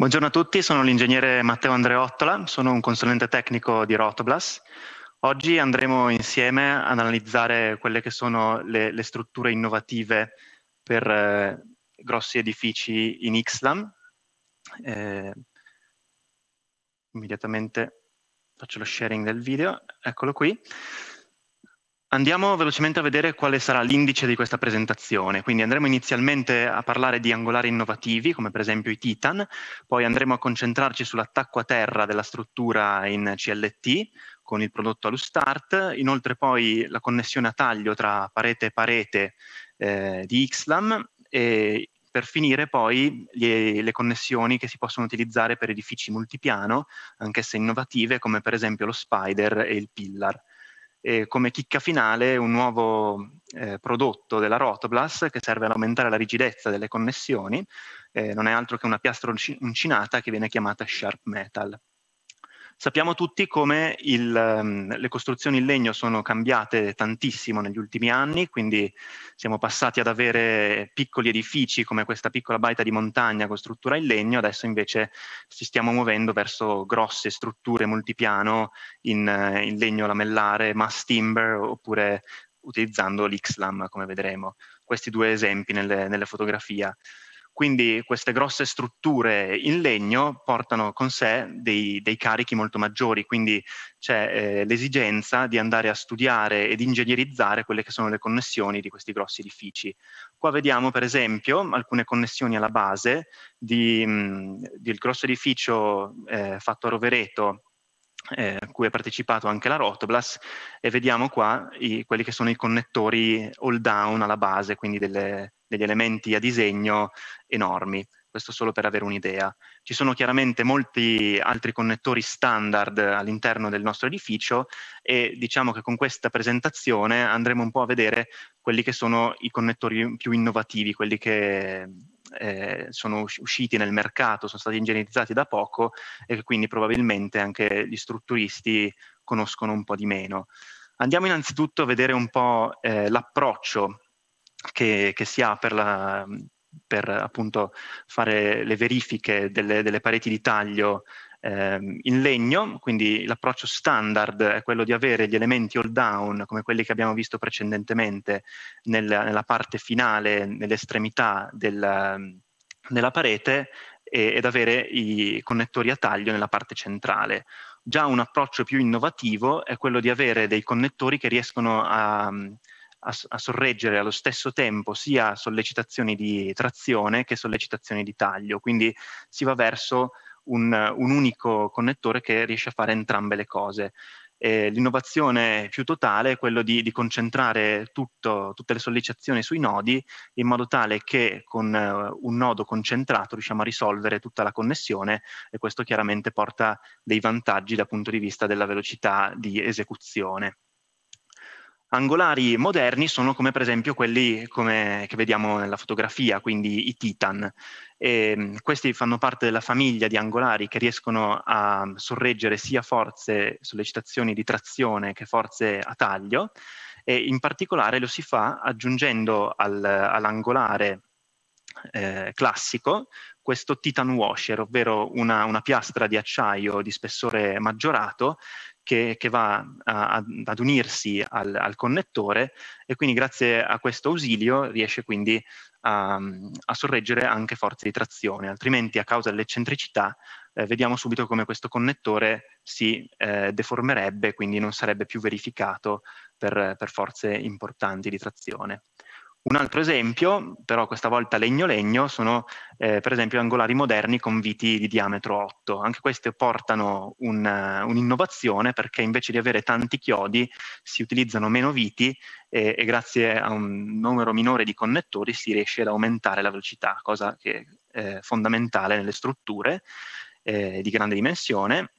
Buongiorno a tutti, sono l'ingegnere Matteo Andreottola, sono un consulente tecnico di Rotoblas. Oggi andremo insieme ad analizzare quelle che sono le, le strutture innovative per eh, grossi edifici in Ixlam. Eh, immediatamente faccio lo sharing del video, eccolo qui. Andiamo velocemente a vedere quale sarà l'indice di questa presentazione, quindi andremo inizialmente a parlare di angolari innovativi, come per esempio i Titan, poi andremo a concentrarci sull'attacco a terra della struttura in CLT con il prodotto AluStart, inoltre poi la connessione a taglio tra parete e parete eh, di XLAM e per finire poi le, le connessioni che si possono utilizzare per edifici multipiano, anch'esse innovative, come per esempio lo Spider e il Pillar e come chicca finale un nuovo eh, prodotto della Rotoblas che serve ad aumentare la rigidezza delle connessioni, eh, non è altro che una piastra uncinata che viene chiamata Sharp Metal. Sappiamo tutti come il, ehm, le costruzioni in legno sono cambiate tantissimo negli ultimi anni, quindi siamo passati ad avere piccoli edifici come questa piccola baita di montagna con struttura in legno, adesso invece ci stiamo muovendo verso grosse strutture multipiano in, eh, in legno lamellare, mass timber oppure utilizzando l'XLAM come vedremo. Questi due esempi nelle, nelle fotografie. Quindi queste grosse strutture in legno portano con sé dei, dei carichi molto maggiori, quindi c'è eh, l'esigenza di andare a studiare ed ingegnerizzare quelle che sono le connessioni di questi grossi edifici. Qua vediamo per esempio alcune connessioni alla base di, mh, mm, del grosso edificio eh, fatto a Rovereto eh, cui ha partecipato anche la Rotoblas e vediamo qua i, quelli che sono i connettori all down alla base, quindi delle, degli elementi a disegno enormi. Questo solo per avere un'idea. Ci sono chiaramente molti altri connettori standard all'interno del nostro edificio e diciamo che con questa presentazione andremo un po' a vedere quelli che sono i connettori più innovativi, quelli che eh, sono usciti nel mercato, sono stati ingegnerizzati da poco e che quindi probabilmente anche gli strutturisti conoscono un po' di meno. Andiamo innanzitutto a vedere un po' eh, l'approccio che, che si ha per, la, per appunto fare le verifiche delle, delle pareti di taglio ehm, in legno, quindi l'approccio standard è quello di avere gli elementi all down come quelli che abbiamo visto precedentemente nella, nella parte finale, nell'estremità del, della parete e, ed avere i connettori a taglio nella parte centrale. Già un approccio più innovativo è quello di avere dei connettori che riescono a, a, a, sorreggere allo stesso tempo sia sollecitazioni di trazione che sollecitazioni di taglio, quindi si va verso un, un unico connettore che riesce a fare entrambe le cose. Eh, l'innovazione più totale è quella di, di, concentrare tutto, tutte le sollecitazioni sui nodi in modo tale che con eh, un nodo concentrato riusciamo a risolvere tutta la connessione e questo chiaramente porta dei vantaggi dal punto di vista della velocità di esecuzione angolari moderni sono come per esempio quelli come, che vediamo nella fotografia, quindi i titan. E, ehm, questi fanno parte della famiglia di angolari che riescono a sorreggere sia forze sollecitazioni di trazione che forze a taglio e in particolare lo si fa aggiungendo al, all'angolare eh, classico questo titan washer, ovvero una, una piastra di acciaio di spessore maggiorato che, che va a, a, ad unirsi al, al, connettore e quindi grazie a questo ausilio riesce quindi a, a sorreggere anche forze di trazione, altrimenti a causa dell'eccentricità eh, vediamo subito come questo connettore si eh, deformerebbe, quindi non sarebbe più verificato per, per forze importanti di trazione. Un altro esempio, però questa volta legno-legno, sono eh, per esempio angolari moderni con viti di diametro 8. Anche questi portano un, uh, un'innovazione perché invece di avere tanti chiodi si utilizzano meno viti e, e, grazie a un numero minore di connettori si riesce ad aumentare la velocità, cosa che è fondamentale nelle strutture eh, di grande dimensione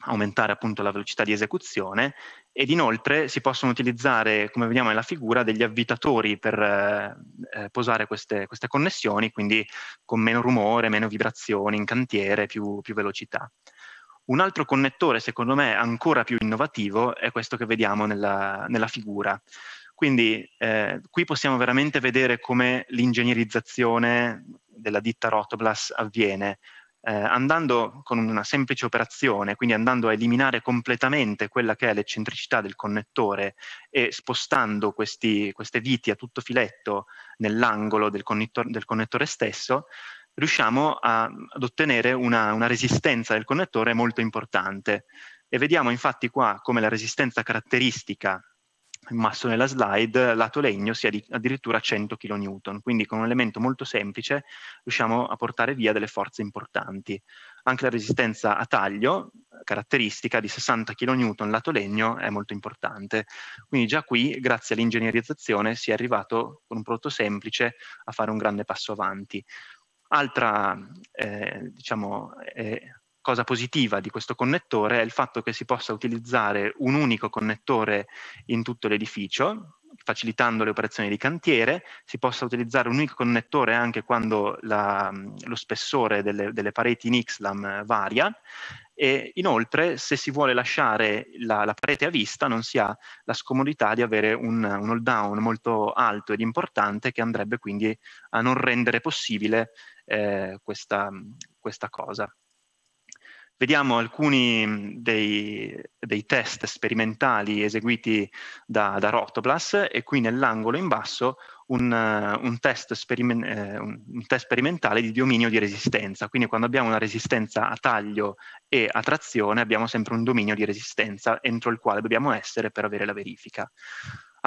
aumentare appunto la velocità di esecuzione ed inoltre si possono utilizzare, come vediamo nella figura, degli avvitatori per eh, eh, posare queste, queste, connessioni, quindi con meno rumore, meno vibrazioni in cantiere, più, più velocità. Un altro connettore, secondo me, ancora più innovativo è questo che vediamo nella, nella figura. Quindi eh, qui possiamo veramente vedere come l'ingegnerizzazione della ditta Rotoblas avviene, eh, andando con una semplice operazione, quindi andando a eliminare completamente quella che è l'eccentricità del connettore e spostando questi, queste viti a tutto filetto nell'angolo del, del, connettore stesso, riusciamo a, ad ottenere una, una resistenza del connettore molto importante. E vediamo infatti qua come la resistenza caratteristica in immasso nella slide, lato legno sia di addirittura 100 kN, quindi con un elemento molto semplice riusciamo a portare via delle forze importanti. Anche la resistenza a taglio, caratteristica di 60 kN lato legno, è molto importante. Quindi già qui, grazie all'ingegnerizzazione, si è arrivato con un prodotto semplice a fare un grande passo avanti. Altra eh, diciamo, eh, cosa positiva di questo connettore è il fatto che si possa utilizzare un unico connettore in tutto l'edificio, facilitando le operazioni di cantiere, si possa utilizzare un unico connettore anche quando la, lo spessore delle, delle, pareti in XLAM varia e inoltre se si vuole lasciare la, la parete a vista non si ha la scomodità di avere un, un hold down molto alto ed importante che andrebbe quindi a non rendere possibile eh, questa, questa cosa. Vediamo alcuni mm, dei, dei test sperimentali eseguiti da, da Rotoblas e qui nell'angolo in basso un, eh, un, test eh, un, test sperimentale di dominio di resistenza. Quindi quando abbiamo una resistenza a taglio e a trazione abbiamo sempre un dominio di resistenza entro il quale dobbiamo essere per avere la verifica.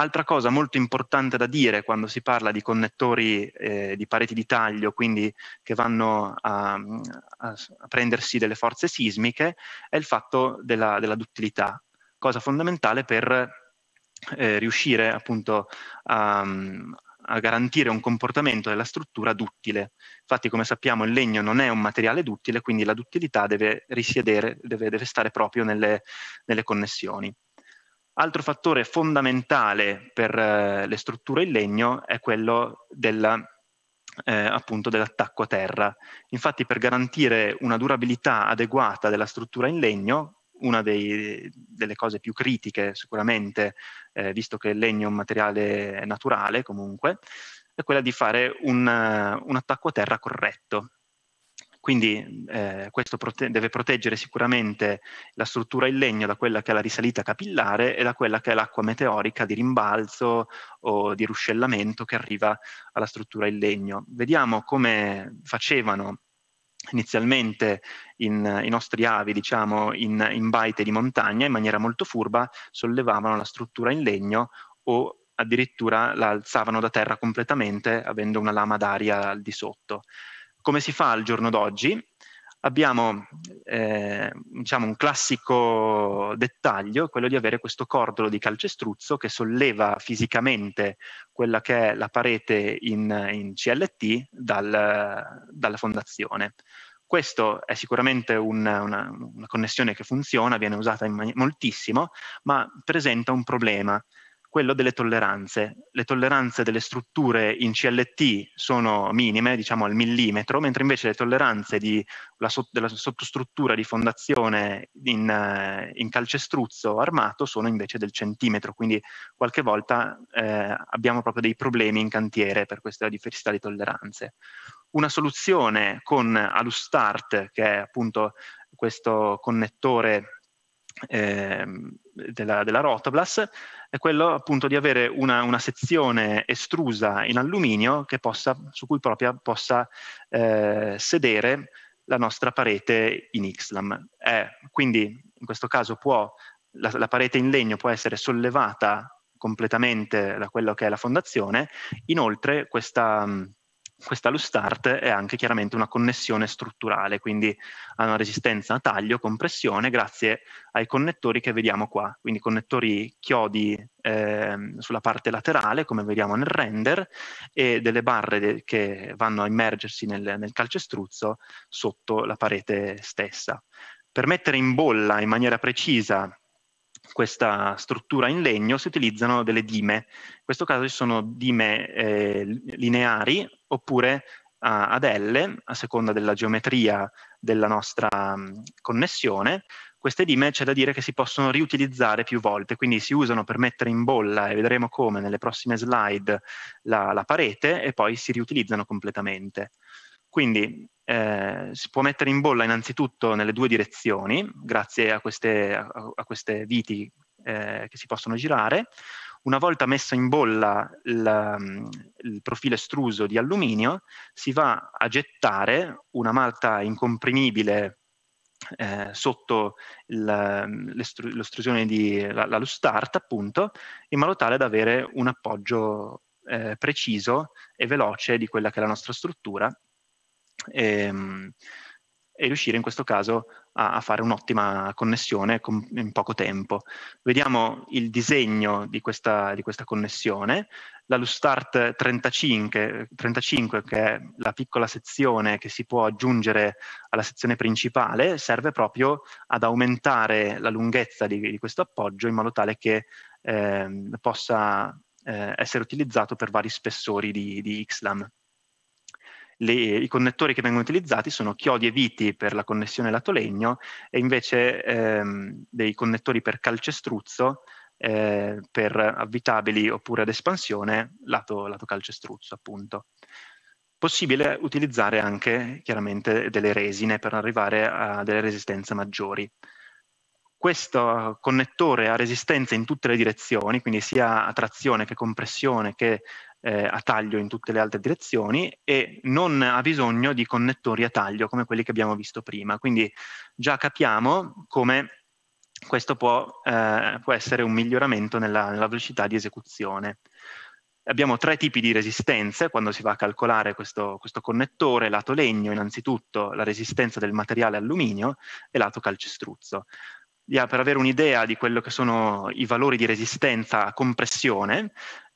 Altra cosa molto importante da dire quando si parla di connettori eh, di pareti di taglio, quindi che vanno a, a, prendersi delle forze sismiche, è il fatto della, della duttilità, cosa fondamentale per eh, riuscire appunto a, a garantire un comportamento della struttura duttile. Infatti, come sappiamo, il legno non è un materiale duttile, quindi la duttilità deve risiedere, deve, deve stare proprio nelle, nelle connessioni. Altro fattore fondamentale per eh, le strutture in legno è quello della, eh, appunto dell'attacco a terra. Infatti per garantire una durabilità adeguata della struttura in legno, una dei, delle cose più critiche sicuramente, eh, visto che il legno è un materiale naturale comunque, è quella di fare un, eh, un attacco a terra corretto. Quindi eh, questo prote- deve proteggere sicuramente la struttura in legno da quella che è la risalita capillare e da quella che è l'acqua meteorica di rimbalzo o di ruscellamento che arriva alla struttura in legno. Vediamo come facevano inizialmente in, i nostri avi, diciamo, in, in baite di montagna, in maniera molto furba, sollevavano la struttura in legno o addirittura la alzavano da terra completamente avendo una lama d'aria al di sotto come si fa al giorno d'oggi, abbiamo eh, diciamo un classico dettaglio, quello di avere questo cordolo di calcestruzzo che solleva fisicamente quella che è la parete in, in CLT dal, dalla fondazione. Questo è sicuramente un, una, una, connessione che funziona, viene usata in mani- moltissimo, ma presenta un problema, quello delle tolleranze. Le tolleranze delle strutture in CLT sono minime, diciamo al millimetro, mentre invece le tolleranze di, so, della sottostruttura di fondazione in, eh, in, calcestruzzo armato sono invece del centimetro, quindi qualche volta eh, abbiamo proprio dei problemi in cantiere per questa diversità di tolleranze. Una soluzione con Alustart, che è appunto questo connettore Ehm, della, della Rotoblas è quello appunto di avere una, una, sezione estrusa in alluminio che possa, su cui propria possa eh, sedere la nostra parete in XLAM. È, quindi in questo caso può, la, la, parete in legno può essere sollevata completamente da quello che è la fondazione, inoltre questa questa loose start è anche chiaramente una connessione strutturale, quindi ha una resistenza a taglio, compressione, grazie ai connettori che vediamo qua, quindi connettori chiodi eh, sulla parte laterale, come vediamo nel render, e delle barre de- che vanno a immergersi nel, nel calcestruzzo sotto la parete stessa. Per mettere in bolla in maniera precisa questa struttura in legno si utilizzano delle dime. In questo caso ci sono dime eh, lineari oppure a, ad L, a seconda della geometria della nostra mh, mm, connessione. Queste dime c'è da dire che si possono riutilizzare più volte, quindi si usano per mettere in bolla, e vedremo come nelle prossime slide, la, la parete e poi si riutilizzano completamente. Quindi eh, si può mettere in bolla innanzitutto nelle due direzioni, grazie a queste, a, a queste viti eh, che si possono girare. Una volta messo in bolla il, il profilo estruso di alluminio, si va a gettare una malta incomprimibile eh, sotto l'ostrusione di la, la Lustart, appunto, in modo tale da avere un appoggio eh, preciso e veloce di quella che è la nostra struttura e, ehm, e riuscire in questo caso a, a fare un'ottima connessione con, in poco tempo. Vediamo il disegno di questa, di questa connessione, la Lustart 35, 35, che è la piccola sezione che si può aggiungere alla sezione principale, serve proprio ad aumentare la lunghezza di, di questo appoggio in modo tale che eh, possa eh, essere utilizzato per vari spessori di, di XLAM le, i connettori che vengono utilizzati sono chiodi e viti per la connessione lato legno e invece ehm, dei connettori per calcestruzzo eh, per avvitabili oppure ad espansione lato, lato calcestruzzo appunto. Possibile utilizzare anche chiaramente delle resine per arrivare a delle resistenze maggiori questo connettore ha resistenza in tutte le direzioni, quindi sia a trazione che compressione che eh, a taglio in tutte le altre direzioni e non ha bisogno di connettori a taglio come quelli che abbiamo visto prima. Quindi già capiamo come questo può, eh, può essere un miglioramento nella, nella velocità di esecuzione. Abbiamo tre tipi di resistenze quando si va a calcolare questo, questo, connettore, lato legno innanzitutto, la resistenza del materiale alluminio e lato calcestruzzo. Yeah, per avere un'idea di quello che sono i valori di resistenza a compressione,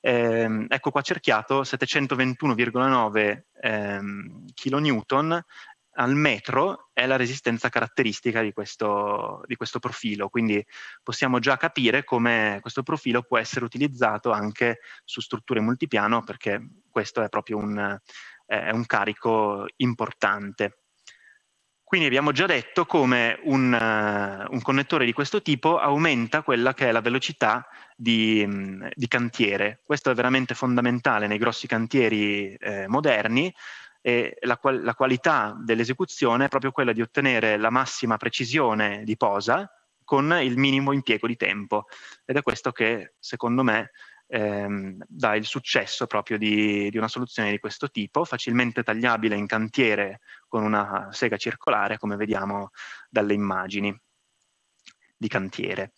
eh, ecco qua cerchiato 721,9 ehm, kN al metro è la resistenza caratteristica di questo, di questo, profilo, quindi possiamo già capire come questo profilo può essere utilizzato anche su strutture multipiano perché questo è proprio un, è un carico importante. Quindi abbiamo già detto come un, uh, un, connettore di questo tipo aumenta quella che è la velocità di, mh, mm, di cantiere. Questo è veramente fondamentale nei grossi cantieri eh, moderni e la, qual- la qualità dell'esecuzione è proprio quella di ottenere la massima precisione di posa con il minimo impiego di tempo. Ed è questo che, secondo me, ehm, dà il successo proprio di, di, una soluzione di questo tipo, facilmente tagliabile in cantiere con una sega circolare, come vediamo dalle immagini di cantiere.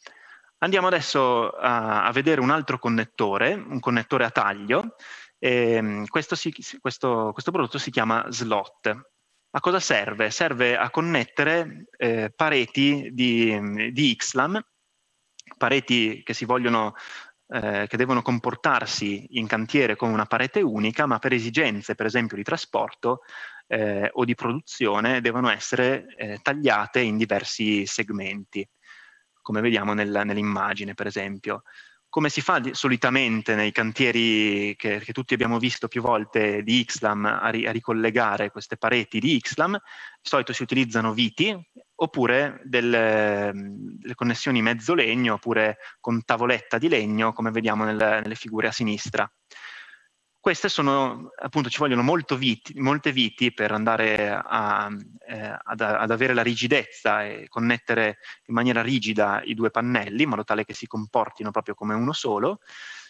Andiamo adesso a, a vedere un altro connettore, un connettore a taglio. Ehm, questo, si, questo, questo prodotto si chiama slot. A cosa serve? Serve a connettere eh, pareti di, di, XLAM, pareti che si vogliono eh, che devono comportarsi in cantiere come una parete unica, ma per esigenze, per esempio, di trasporto eh, o di produzione, devono essere eh, tagliate in diversi segmenti, come vediamo nel, nell'immagine, per esempio. Come si fa di, solitamente nei cantieri che, che, tutti abbiamo visto più volte di Xlam a, ri, a ricollegare queste pareti di Xlam? Di solito si utilizzano viti oppure delle, ehm, delle connessioni mezzo legno, oppure con tavoletta di legno, come vediamo nel, nelle figure a sinistra. Queste sono, appunto, ci vogliono viti, molte viti per andare a, eh, ad, ad, avere la rigidezza e connettere in maniera rigida i due pannelli, in modo tale che si comportino proprio come uno solo.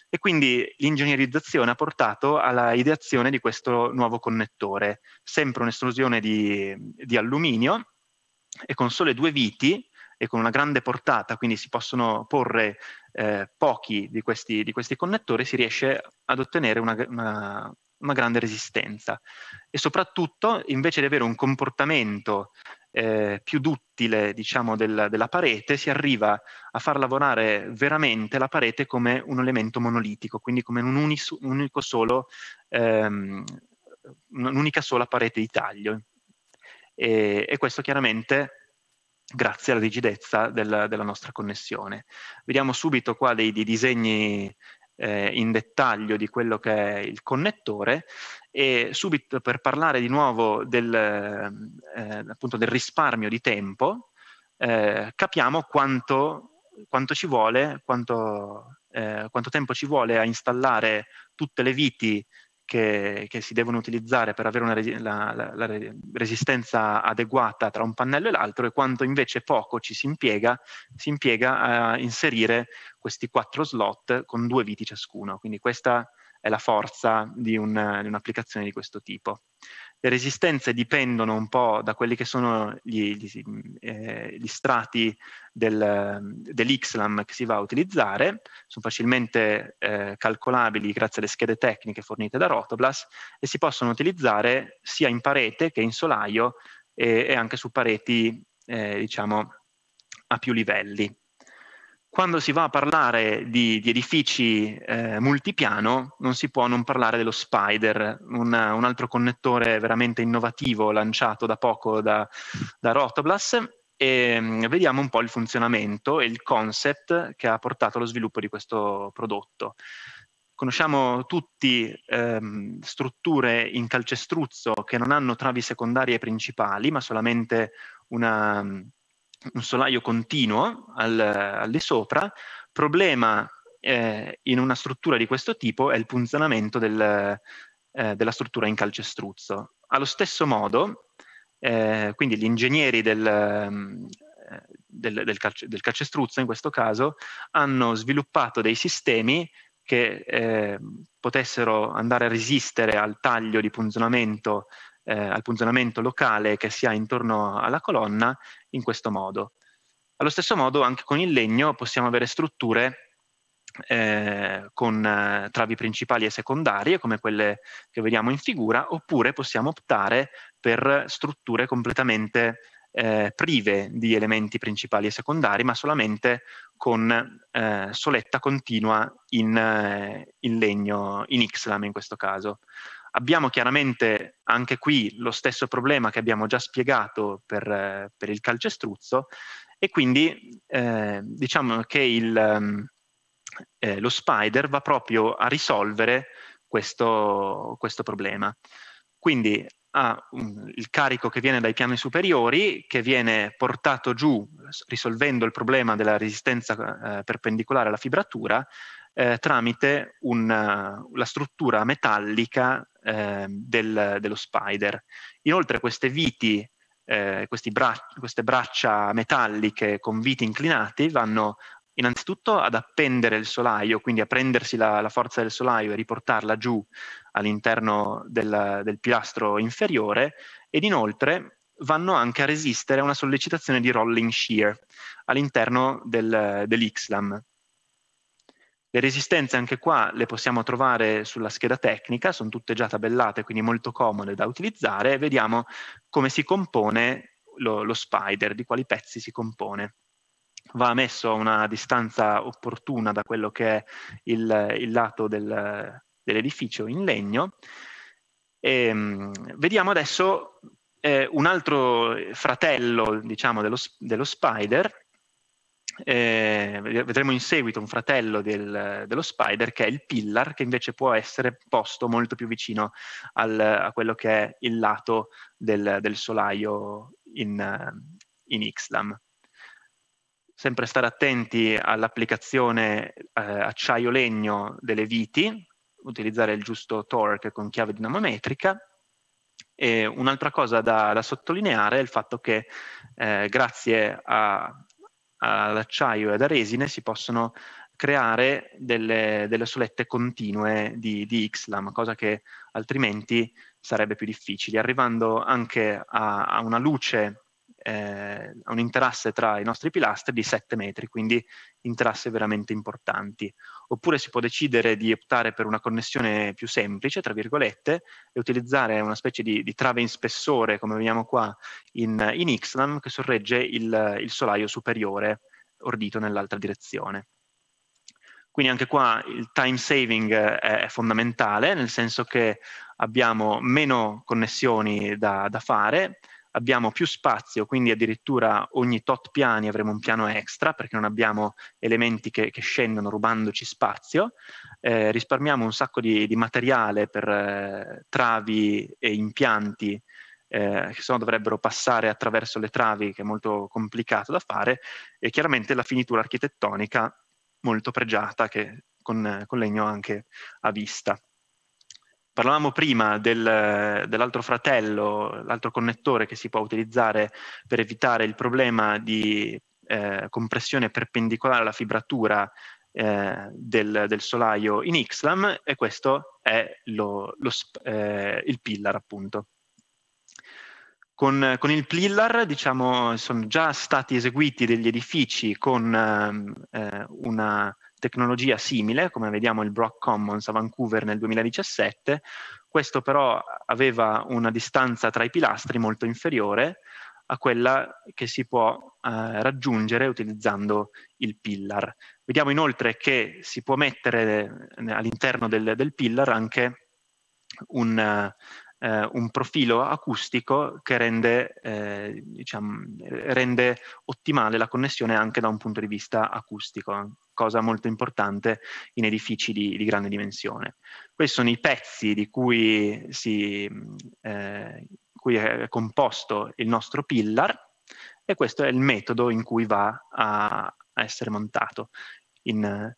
E quindi l'ingegnerizzazione ha portato alla ideazione di questo nuovo connettore, sempre un'estrusione di, di alluminio, e con sole due viti e con una grande portata, quindi si possono porre eh, pochi di questi, di questi, connettori, si riesce ad ottenere una, una, una, grande resistenza. E soprattutto, invece di avere un comportamento eh, più duttile diciamo, del, della parete, si arriva a far lavorare veramente la parete come un elemento monolitico, quindi come un, unico solo, ehm, un'unica sola parete di taglio e, e questo chiaramente grazie alla rigidezza del, della nostra connessione. Vediamo subito qua dei, dei disegni eh, in dettaglio di quello che è il connettore e subito per parlare di nuovo del, eh, del risparmio di tempo, eh, capiamo quanto, quanto, ci vuole, quanto, eh, quanto tempo ci vuole a installare tutte le viti che, che si devono utilizzare per avere resi- la, la, la, resistenza adeguata tra un pannello e l'altro e quanto invece poco ci si impiega, si impiega a inserire questi quattro slot con due viti ciascuno. Quindi questa è la forza di, un, di un'applicazione di questo tipo le resistenze dipendono un po' da quelli che sono gli, gli, mm, eh, gli strati del, dell'XLAM che si va a utilizzare, sono facilmente eh, calcolabili grazie alle schede tecniche fornite da Rotoblast e si possono utilizzare sia in parete che in solaio e, e anche su pareti, eh, diciamo, a più livelli quando si va a parlare di, di edifici eh, multipiano non si può non parlare dello Spider, una, un altro connettore veramente innovativo lanciato da poco da, da Rotoblas e mm, vediamo un po' il funzionamento e il concept che ha portato allo sviluppo di questo prodotto. Conosciamo tutti ehm, strutture in calcestruzzo che non hanno travi secondarie principali, ma solamente una, mm, un solaio continuo al, al di sopra, problema eh, in una struttura di questo tipo è il punzonamento del, eh, della struttura in calcestruzzo. Allo stesso modo, eh, quindi gli ingegneri del, mm, eh, del, del, calce, del, calcestruzzo in questo caso hanno sviluppato dei sistemi che eh, potessero andare a resistere al taglio di punzonamento eh, al punzionamento locale che si ha intorno alla colonna in questo modo. Allo stesso modo anche con il legno possiamo avere strutture eh, con eh, travi principali e secondarie, come quelle che vediamo in figura, oppure possiamo optare per strutture completamente eh, prive di elementi principali e secondari, ma solamente con eh, soletta continua in, eh, in legno, in Xlam in questo caso. Abbiamo chiaramente anche qui lo stesso problema che abbiamo già spiegato per, per il calcestruzzo e quindi eh, diciamo che il, ehm, eh, lo spider va proprio a risolvere questo, questo problema. Quindi ha un, mm, il carico che viene dai piani superiori, che viene portato giù risolvendo il problema della resistenza eh, perpendicolare alla fibratura eh, tramite un, la struttura metallica eh, del, dello spider. Inoltre queste viti, eh, bra- queste braccia metalliche con viti inclinati vanno innanzitutto ad appendere il solaio, quindi a prendersi la, la forza del solaio e riportarla giù all'interno del, del, pilastro inferiore ed inoltre vanno anche a resistere a una sollecitazione di rolling shear all'interno del, dell'Ixlam. Le resistenze anche qua le possiamo trovare sulla scheda tecnica, sono tutte già tabellate, quindi molto comode da utilizzare. Vediamo come si compone lo, lo spider, di quali pezzi si compone va messo a una distanza opportuna da quello che è il, il lato del, dell'edificio in legno. E, ehm, vediamo adesso eh, un altro fratello diciamo, dello, dello spider eh, vedremo in seguito un fratello del, dello spider che è il pillar che invece può essere posto molto più vicino al, a quello che è il lato del, del solaio in, in Ixlam sempre stare attenti all'applicazione eh, acciaio-legno delle viti, utilizzare il giusto torque con chiave dinamometrica. E un'altra cosa da, da sottolineare è il fatto che eh, grazie a ad acciaio e ad resine si possono creare delle, delle solette continue di, di XLAM, cosa che altrimenti sarebbe più difficile, arrivando anche a, a una luce eh, un interasse tra i nostri pilastri di 7 metri, quindi interasse veramente importanti. Oppure si può decidere di optare per una connessione più semplice, tra virgolette, e utilizzare una specie di, di trave in spessore, come vediamo qua in, in Ixlam, che sorregge il, il solaio superiore ordito nell'altra direzione. Quindi anche qua il time saving è, fondamentale, nel senso che abbiamo meno connessioni da, da fare, abbiamo più spazio, quindi addirittura ogni tot piani avremo un piano extra perché non abbiamo elementi che, che scendono rubandoci spazio, eh, risparmiamo un sacco di, di materiale per eh, travi e impianti eh, che se no dovrebbero passare attraverso le travi, che è molto complicato da fare, e chiaramente la finitura architettonica molto pregiata che con, con legno anche a vista. Parlavamo prima del, dell'altro fratello, l'altro connettore che si può utilizzare per evitare il problema di eh, compressione perpendicolare alla fibratura eh, del, del, solaio in XLAM e questo è lo, lo, eh, il pillar appunto. Con, con, il pillar diciamo, sono già stati eseguiti degli edifici con ehm, eh, una tecnologia simile, come vediamo il Brock Commons a Vancouver nel 2017, questo però aveva una distanza tra i pilastri molto inferiore a quella che si può eh, raggiungere utilizzando il pillar. Vediamo inoltre che si può mettere eh, all'interno del, del pillar anche un, eh, un profilo acustico che rende, eh, diciamo, rende ottimale la connessione anche da un punto di vista acustico cosa molto importante in edifici di, di grande dimensione. Questi sono i pezzi di cui, si, eh, cui è composto il nostro pillar e questo è il metodo in cui va a, a essere montato. In,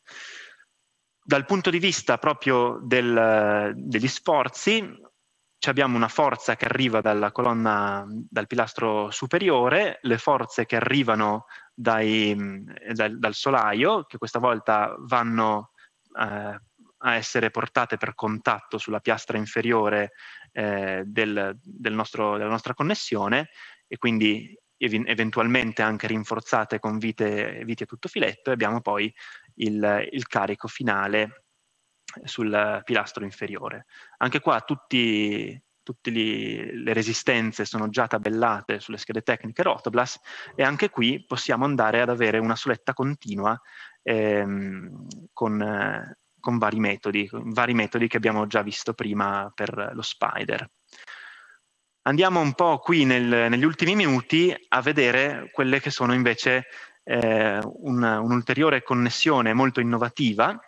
dal punto di vista proprio del, degli sforzi, abbiamo una forza che arriva dalla colonna, dal pilastro superiore, le forze che arrivano dai, mm, eh, dal, dal, solaio, che questa volta vanno eh, a essere portate per contatto sulla piastra inferiore eh, del, del nostro, della nostra connessione e quindi ev- eventualmente anche rinforzate con vite, viti a tutto filetto e abbiamo poi il, il carico finale sul pilastro inferiore. Anche qua tutti, tutte le resistenze sono già tabellate sulle schede tecniche Rotoblast e anche qui possiamo andare ad avere una soletta continua ehm, con, eh, con, vari metodi, con vari metodi che abbiamo già visto prima per lo spider. Andiamo un po' qui nel, negli ultimi minuti a vedere quelle che sono invece eh, una, un'ulteriore connessione molto innovativa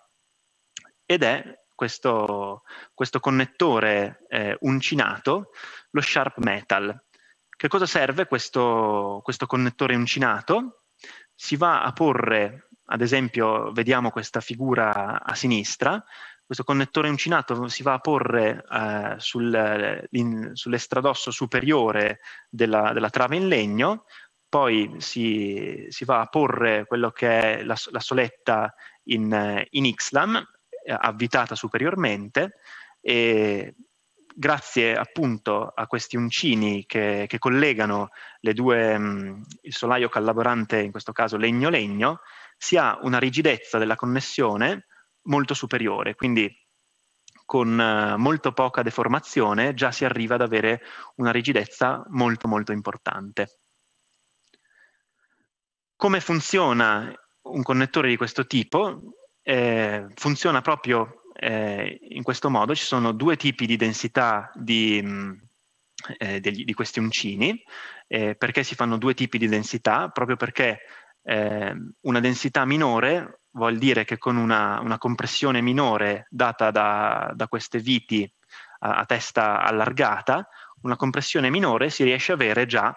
ed è questo, questo connettore eh, uncinato, lo Sharp Metal. Che cosa serve questo, questo connettore uncinato? Si va a porre, ad esempio, vediamo questa figura a sinistra, questo connettore uncinato si va a porre eh, sul, in, sull'estradosso superiore della, della, trave in legno, poi si, si, va a porre quello che è la, la soletta in, in XLAM eh, avvitata superiormente e grazie appunto a questi uncini che, che collegano due, mh, mm, il solaio collaborante, in questo caso legno-legno, si ha una rigidezza della connessione molto superiore, quindi con eh, molto poca deformazione già si arriva ad avere una rigidezza molto molto importante. Come funziona un connettore di questo tipo? eh, funziona proprio eh, in questo modo. Ci sono due tipi di densità di, mh, mm, eh, degli, di questi uncini. Eh, perché si fanno due tipi di densità? Proprio perché eh, una densità minore vuol dire che con una, una compressione minore data da, da queste viti a, a testa allargata, una compressione minore si riesce a avere già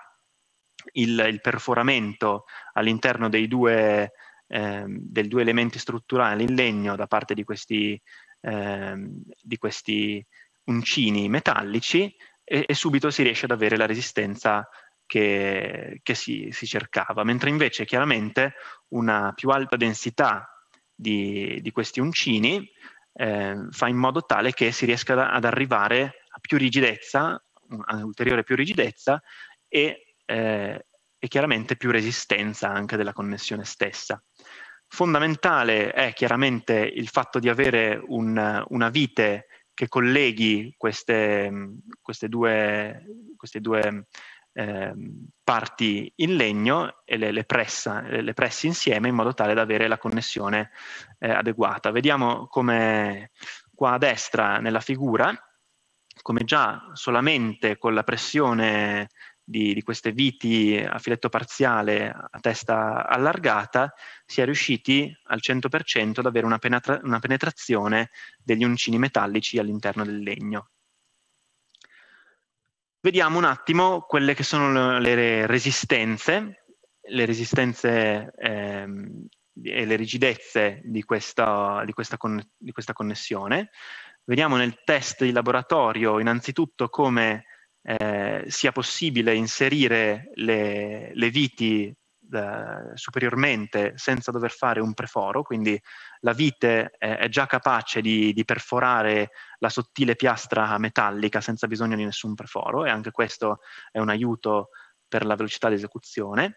il, il, perforamento all'interno dei due ehm, dei due elementi strutturali in legno da parte di questi, ehm, di questi uncini metallici e, e, subito si riesce ad avere la resistenza che, che si, si, cercava, mentre invece chiaramente una più alta densità di, di questi uncini eh, fa in modo tale che si riesca ad arrivare a più rigidezza, a ulteriore più rigidezza e eh, e chiaramente più resistenza anche della connessione stessa. Fondamentale è chiaramente il fatto di avere un, una vite che colleghi queste, mm, queste due, queste due eh, parti in legno e le, le, pressa, le, pressi insieme in modo tale da avere la connessione eh, adeguata. Vediamo come qua a destra nella figura, come già solamente con la pressione di, di, queste viti a filetto parziale a testa allargata, si è riusciti al 100% ad avere una, penetra- una penetrazione degli uncini metallici all'interno del legno. Vediamo un attimo quelle che sono le resistenze, le resistenze ehm, e le rigidezze di questa, di, questa con, di questa connessione. Vediamo nel test di laboratorio innanzitutto come eh, sia possibile inserire le, le viti eh, superiormente senza dover fare un preforo, quindi la vite eh, è già capace di, di, perforare la sottile piastra metallica senza bisogno di nessun preforo e anche questo è un aiuto per la velocità di esecuzione.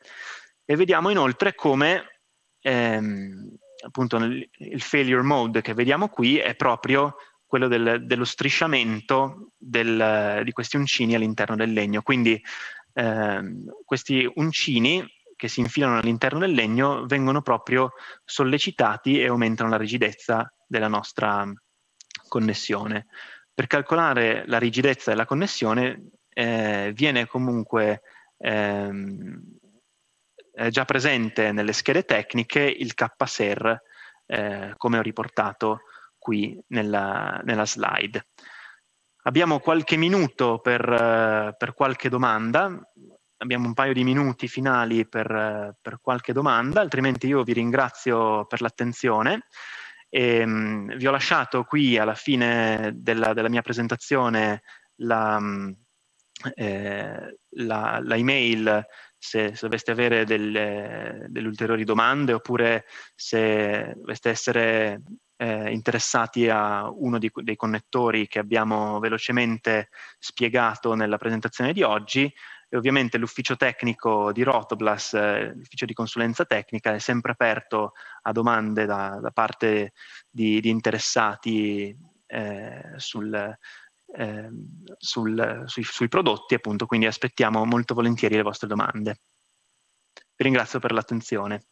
E vediamo inoltre come ehm, appunto il failure mode che vediamo qui è proprio quello del, dello strisciamento del, di questi uncini all'interno del legno. Quindi ehm, questi uncini che si infilano all'interno del legno vengono proprio sollecitati e aumentano la rigidezza della nostra connessione. Per calcolare la rigidezza della connessione eh, viene comunque ehm, eh, già presente nelle schede tecniche il K-SER eh, come ho riportato qui nella, nella slide. Abbiamo qualche minuto per, eh, per, qualche domanda, abbiamo un paio di minuti finali per, eh, per qualche domanda, altrimenti io vi ringrazio per l'attenzione. E, um, vi ho lasciato qui alla fine della, della mia presentazione la, mm, eh, la, la email se, se, doveste avere delle, delle ulteriori domande oppure se doveste essere eh, interessati a uno di, dei connettori che abbiamo velocemente spiegato nella presentazione di oggi e ovviamente l'ufficio tecnico di Rotoblas, eh, l'ufficio di consulenza tecnica, è sempre aperto a domande da, da parte di, di interessati eh, sul, eh, sul, sui, sui, prodotti, appunto, quindi aspettiamo molto volentieri le vostre domande. Vi ringrazio per l'attenzione.